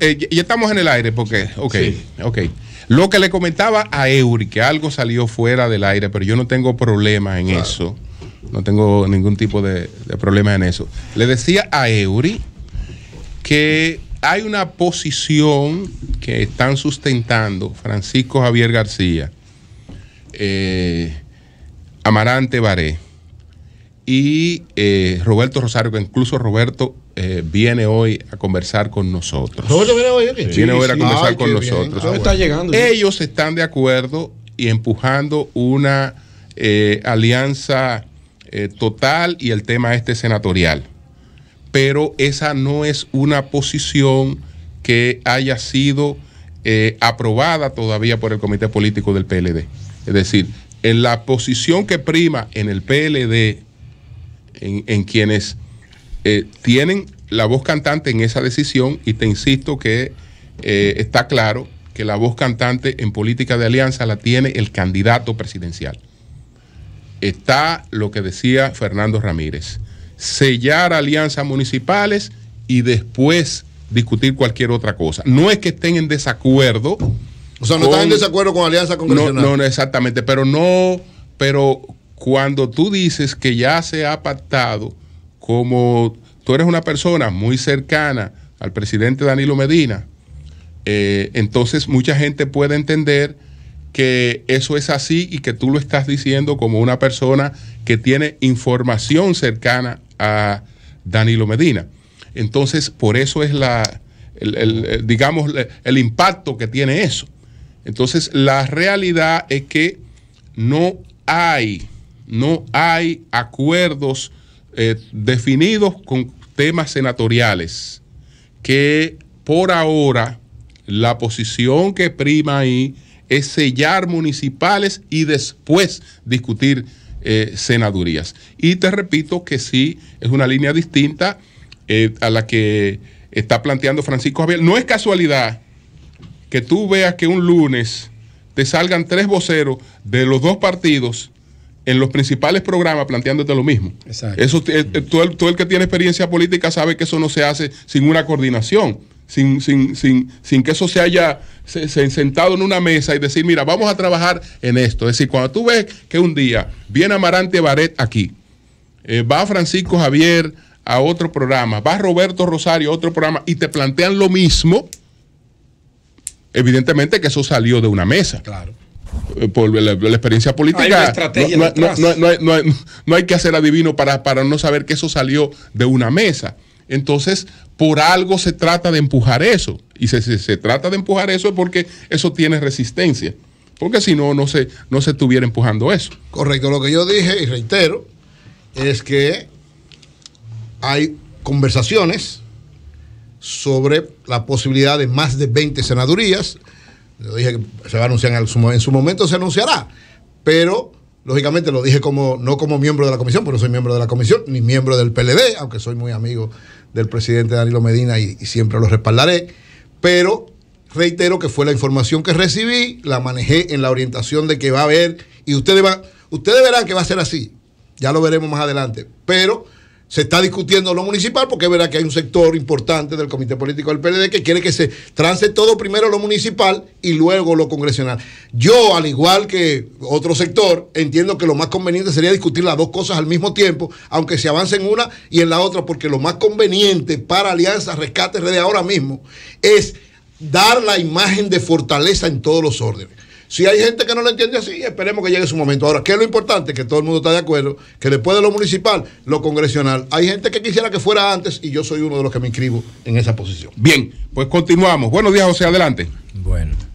Eh, ya estamos en el aire porque, ok, ok. Lo que le comentaba a Eury, que algo salió fuera del aire, pero yo no tengo problema en eso. No tengo ningún tipo de, problema en eso. Le decía a Eury que hay una posición que están sustentando Francisco Javier García, eh, Amarante Baré y eh, Roberto Rosario, que incluso Roberto eh, viene hoy a conversar con nosotros. viene hoy a conversar con nosotros. Ah, ellos están de acuerdo y empujando una eh, alianza eh, total y el tema este senatorial. Pero esa no es una posición que haya sido aprobada todavía por el Comité Político del PLD. Es decir, en la posición que prima en el PLD, en quienes eh, tienen la voz cantante en esa decisión y te insisto que eh, está claro que la voz cantante en política de alianza la tiene el candidato presidencial. Está lo que decía Fernando Ramírez, sellar alianzas municipales y después discutir cualquier otra cosa. No es que estén en desacuerdo. O sea, no están en desacuerdo con alianza congresional. No, no, exactamente, pero no, pero cuando tú dices que ya se ha pactado, como tú eres una persona muy cercana al presidente Danilo Medina, eh, entonces mucha gente puede entender que eso es así y que tú lo estás diciendo como una persona que tiene información cercana a Danilo Medina. Entonces, por eso es la, el, digamos, el impacto que tiene eso. Entonces, la realidad es que no hay, no hay acuerdos eh, definidos con temas senatoriales, que por ahora la posición que prima ahí es sellar municipales y después discutir eh, senadurías. Y te repito que sí, es una línea distinta eh, a la que está planteando Francisco Javier. No es casualidad que tú veas que un lunes te salgan tres voceros de los dos partidos en los principales programas planteándote lo mismo. Exacto. Eso, eh, eh, todo, el, que tiene experiencia política sabe que eso no se hace sin una coordinación. Sin, que eso se haya sentado en una mesa y decir, mira, vamos a trabajar en esto. Es decir, cuando tú ves que un día viene Amarante Baret aquí, eh, va Francisco Javier a otro programa, va Roberto Rosario a otro programa y te plantean lo mismo, evidentemente que eso salió de una mesa. Claro. Eh, por la, experiencia política. no, hay, que hacer adivino para, para no saber que eso salió de una mesa. Entonces, por algo se trata de empujar eso. Y si se, se, trata de empujar eso porque eso tiene resistencia. Porque si no, no se, no se estuviera empujando eso. Correcto. Lo que yo dije y reitero es que hay conversaciones sobre la posibilidad de más de 20 senadurías lo dije que se va a anunciar en, su momento, se anunciará. Pero, lógicamente, lo dije como no como miembro de la comisión, porque no soy miembro de la comisión, ni miembro del PLD, aunque soy muy amigo del presidente Danilo Medina y, siempre lo respaldaré. Pero reitero que fue la información que recibí, la manejé en la orientación de que va a haber, y ustedes, van, ustedes verán que va a ser así. Ya lo veremos más adelante. Pero se está discutiendo lo municipal, porque es verdad que hay un sector importante del Comité Político del PLD que quiere que se trance todo primero lo municipal y luego lo congresional. Yo, al igual que otro sector, entiendo que lo más conveniente sería discutir las dos cosas al mismo tiempo, aunque se avance en una y en la otra, porque lo más conveniente para Alianza Rescate Red ahora mismo es dar la imagen de fortaleza en todos los órdenes si hay gente que no lo entiende así, esperemos que llegue su momento. Ahora, ¿qué es lo importante? Que todo el mundo está de acuerdo, que después de lo municipal, lo congresional, hay gente que quisiera que fuera antes y yo soy uno de los que me inscribo en esa posición. Bien, pues continuamos. Buenos días, José, adelante. Bueno.